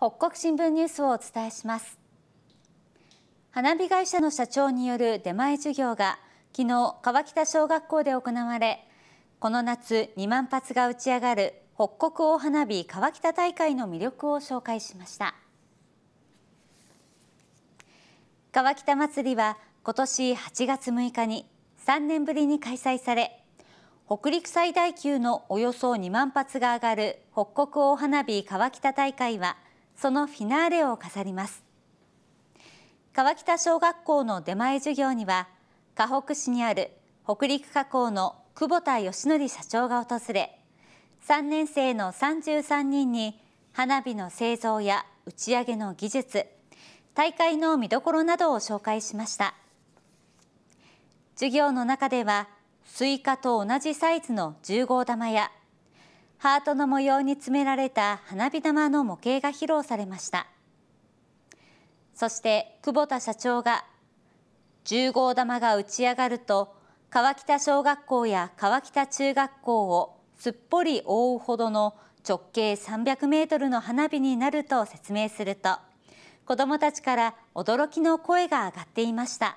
北国新聞ニュースをお伝えします花火会社の社長による出前授業が昨日川北小学校で行われこの夏2万発が打ち上がる北国大花火川北大会の魅力を紹介しました川北祭りは今年8月6日に3年ぶりに開催され北陸最大級のおよそ2万発が上がる北国大花火川北大会はそのフィナーレを飾ります川北小学校の出前授業には河北市にある北陸加工の久保田義則社長が訪れ3年生の33人に花火の製造や打ち上げの技術大会の見どころなどを紹介しました授業の中ではスイカと同じサイズの10号玉やハートの模様に詰められた花火玉の模型が披露されましたそして久保田社長が10号玉が打ち上がると川北小学校や川北中学校をすっぽり覆うほどの直径300メートルの花火になると説明すると子どもたちから驚きの声が上がっていました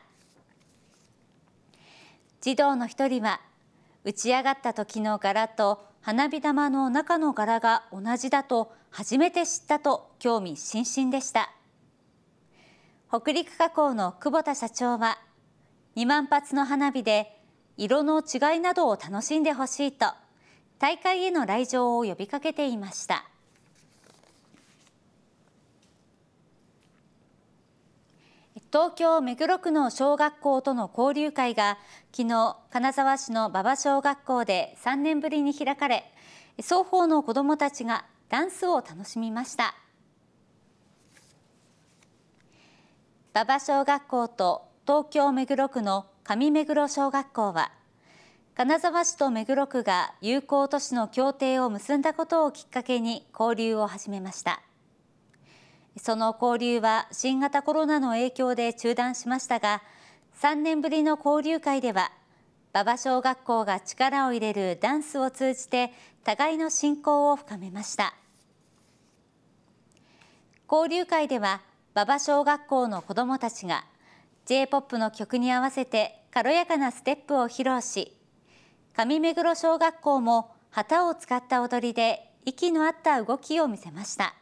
児童の一人は打ち上がった時の柄と花火玉の中の柄が同じだと初めて知ったと興味津々でした北陸加工の久保田社長は2万発の花火で色の違いなどを楽しんでほしいと大会への来場を呼びかけていました。東京目黒区の小学校との交流会が昨日金沢市の馬場小学校で3年ぶりに開かれ双方の子どもたちがダンスを楽しみました馬場小学校と東京目黒区の上目黒小学校は金沢市と目黒区が友好都市の協定を結んだことをきっかけに交流を始めました。その交流は新型コロナの影響で中断しましたが、3年ぶりの交流会では、馬場小学校が力を入れるダンスを通じて、互いの親交を深めました。交流会では、馬場小学校の子どもたちが、J-POP の曲に合わせて軽やかなステップを披露し、上目黒小学校も旗を使った踊りで息の合った動きを見せました。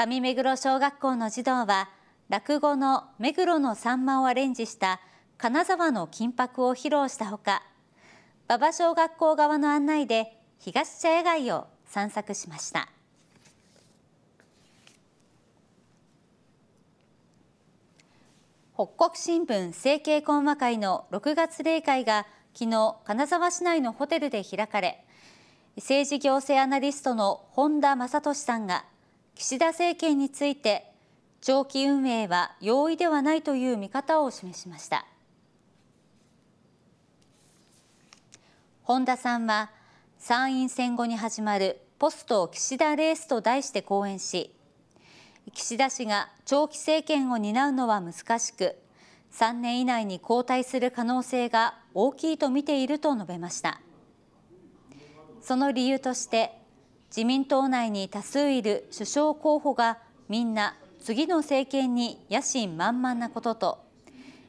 上目黒小学校の児童は落語の目黒のさんまをアレンジした金沢の金箔を披露したほか馬場小学校側の案内で東茶屋街を散策しました北国新聞政経懇話会の6月例会が昨日金沢市内のホテルで開かれ政治行政アナリストの本田正俊さんが岸田政権について長期運営は容易ではないという見方を示しました本田さんは参院選後に始まるポスト岸田レースと題して講演し岸田氏が長期政権を担うのは難しく3年以内に交代する可能性が大きいと見ていると述べましたその理由として自民党内に多数いる首相候補がみんな次の政権に野心満々なことと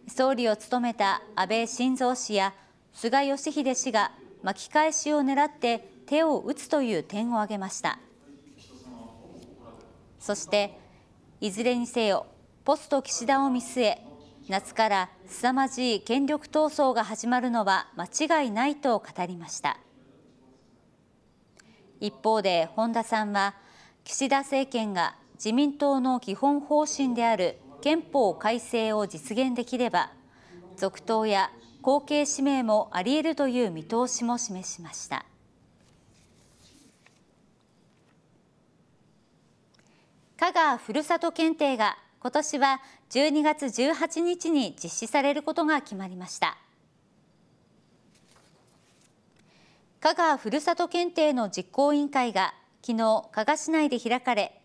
総理を務めた安倍晋三氏や菅義偉氏が巻き返しを狙って手を打つという点を挙げましたそしていずれにせよポスト岸田を見据え夏から凄まじい権力闘争が始まるのは間違いないと語りました。一方で本田さんは岸田政権が自民党の基本方針である憲法改正を実現できれば続投や後継指名もあり得るという見通しも示しました香川ふるさと検定が今年は12月18日に実施されることが決まりました。加賀ふるさと検定の実行委員会が昨日加賀市内で開かれ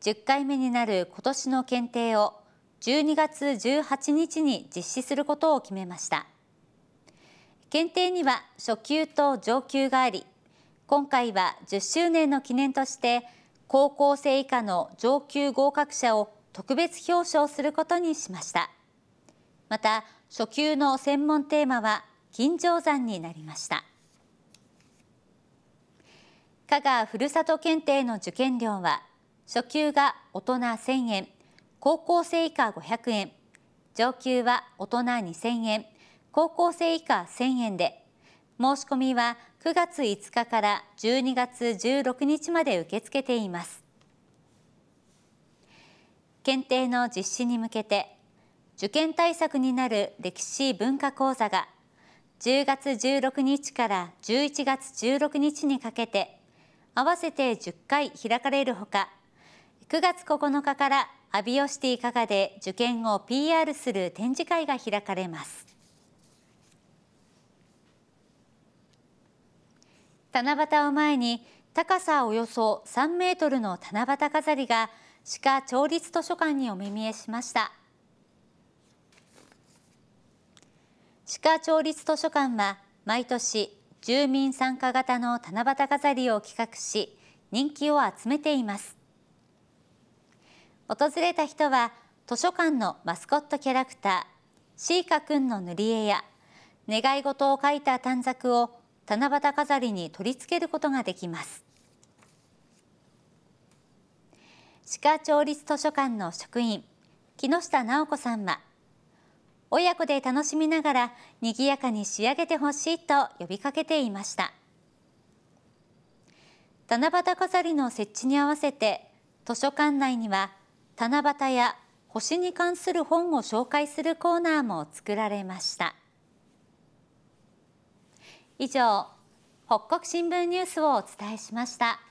10回目になる今年の検定を12月18日に実施することを決めました検定には初級と上級があり今回は10周年の記念として高校生以下の上級合格者を特別表彰することにしましたまた初級の専門テーマは金城山になりました香川ふるさと検定の受験料は初級が大人1000円高校生以下500円上級は大人2000円高校生以下1000円で申し込みは9月5日から12月16日まで受け付けています検定の実施に向けて受験対策になる歴史文化講座が10月16日から11月16日にかけて合わせて10回開かれるほか9月9日からアビオシティ加賀で受験を PR する展示会が開かれます七夕を前に高さおよそ3メートルの七夕飾りが鹿町立図書館にお目見えしました鹿町立図書館は毎年住民参加型の七夕飾りを企画し人気を集めています訪れた人は図書館のマスコットキャラクターシーカくんの塗り絵や願い事を書いた短冊を七夕飾りに取り付けることができます歯科調律図書館の職員木下直子さんは親子で楽しみながら賑やかに仕上げてほしいと呼びかけていました七夕飾りの設置に合わせて図書館内には七夕や星に関する本を紹介するコーナーも作られました以上北国新聞ニュースをお伝えしました。